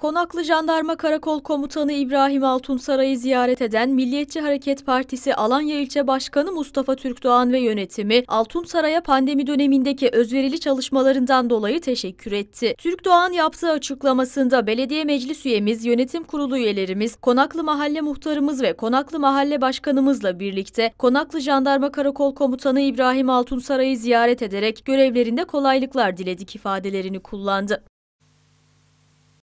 Konaklı Jandarma Karakol Komutanı İbrahim Altunsaray'ı ziyaret eden Milliyetçi Hareket Partisi Alanya İlçe Başkanı Mustafa Türkdoğan ve yönetimi Altunsaray'a pandemi dönemindeki özverili çalışmalarından dolayı teşekkür etti. Türkdoğan yaptığı açıklamasında belediye meclis üyemiz, yönetim kurulu üyelerimiz, Konaklı Mahalle Muhtarımız ve Konaklı Mahalle Başkanımızla birlikte Konaklı Jandarma Karakol Komutanı İbrahim Altunsaray'ı ziyaret ederek görevlerinde kolaylıklar diledik ifadelerini kullandı.